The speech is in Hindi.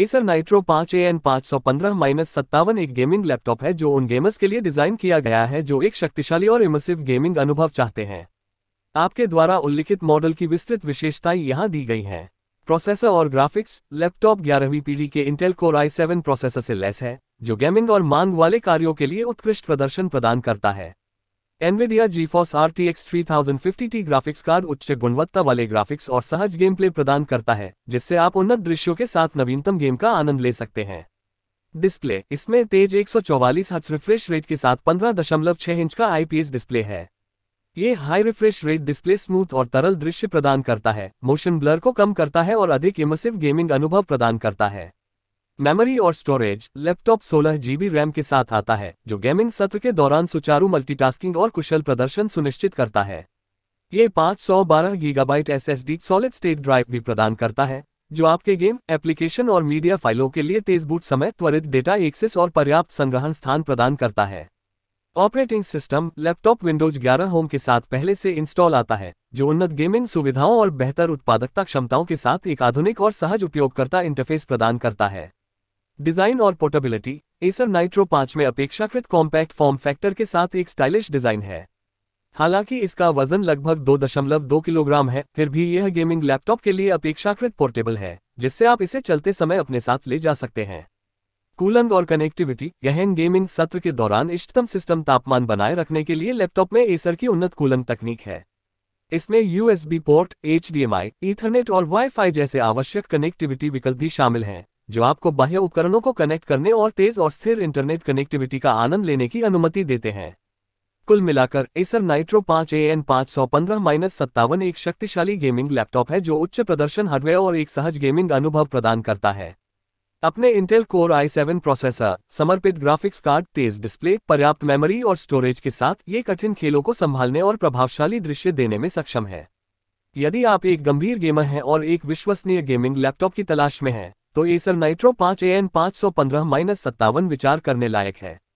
एसर नाइट्रो पाँच ए एन पाँच सौ पंद्रह माइनस सत्तावन एक गेमिंग लैपटॉप है जो उन गेमर्स के लिए डिजाइन किया गया है जो एक शक्तिशाली और इमर्सिव गेमिंग अनुभव चाहते हैं आपके द्वारा उल्लिखित मॉडल की विस्तृत विशेषताएं यहाँ दी गई हैं प्रोसेसर और ग्राफिक्स लैपटॉप ग्यारहवीं पीढ़ी के Intel core i seven processor से लेस है जो गेमिंग और मांग वाले कार्यों के लिए उत्कृष्ट प्रदर्शन प्रदान करता है Nvidia GeForce RTX 3050T graphics card उच्च गुणवत्ता वाले ग्राफिक्स और सहज गेम प्ले प्रदान करता है जिससे आप उन्नत दृश्यों के साथ नवीनतम गेम का आनंद ले सकते हैं डिस्प्ले इसमें तेज एक सौ रिफ्रेश रेट के साथ 15.6 इंच का आईपीएस डिस्प्ले है ये high refresh rate display smooth और तरल दृश्य प्रदान करता है मोशन ब्लर को कम करता है और अधिक इमर्सिव गेमिंग अनुभव प्रदान करता है मेमोरी और स्टोरेज लैपटॉप सोलह जीबी रैम के साथ आता है जो गेमिंग सत्र के दौरान सुचारू मल्टीटास्किंग और कुशल प्रदर्शन सुनिश्चित करता है ये 512 gigabyte D solid state drive भी प्रदान करता है जो आपके गेम एप्लीकेशन और मीडिया फाइलों के लिए तेज बूट समय त्वरित डेटा एक्सेस और पर्याप्त संग्रहण स्थान प्रदान करता है operating system laptop Windows 11 home के साथ पहले से इंस्टॉल आता है जो उन्नत गेमिंग सुविधाओं और बेहतर उत्पादकता क्षमताओं के साथ एक आधुनिक और सहज उपयोगकर्ता इंटरफेस प्रदान करता है डिजाइन और पोर्टेबिलिटी एसर नाइट्रो पांच में अपेक्षाकृत कॉम्पैक्ट फॉर्म फैक्टर के साथ एक स्टाइलिश डिजाइन है हालांकि इसका वजन लगभग 2.2 किलोग्राम है फिर भी यह गेमिंग लैपटॉप के लिए अपेक्षाकृत पोर्टेबल है जिससे आप इसे चलते समय अपने साथ ले जा सकते हैं कूलंग और कनेक्टिविटी गहन गेमिंग सत्र के दौरान इष्टतम सिस्टम तापमान बनाए रखने के लिए लैपटॉप में एसर की उन्नत कूलंग तकनीक है इसमें USB port H D ethernet और वाईफाई जैसे आवश्यक कनेक्टिविटी विकल्प भी शामिल हैं जो आपको बाह्य उपकरणों को कनेक्ट करने और तेज और स्थिर इंटरनेट कनेक्टिविटी का आनंद लेने की अनुमति देते हैं कुल मिलाकर एसर नाइट्रो पांच ए एन पाँच सौ पंद्रह माइनस सत्तावन एक शक्तिशाली गेमिंग लैपटॉप है जो उच्च प्रदर्शन हार्डवेयर और एक सहज गेमिंग अनुभव प्रदान करता है अपने Intel core i seven processor समर्पित ग्राफिक्स कार्ड तेज डिस्प्ले पर्याप्त मेमोरी और स्टोरेज के साथ ये कठिन खेलों को संभालने और प्रभावशाली दृश्य देने में सक्षम है यदि आप एक गंभीर गेमर हैं और एक विश्वसनीय गेमिंग लैपटॉप की तलाश में हैं तो एसर नाइट्रो पांच ए एन पाँच सौ पंद्रह माइनस सत्तावन विचार करने लायक है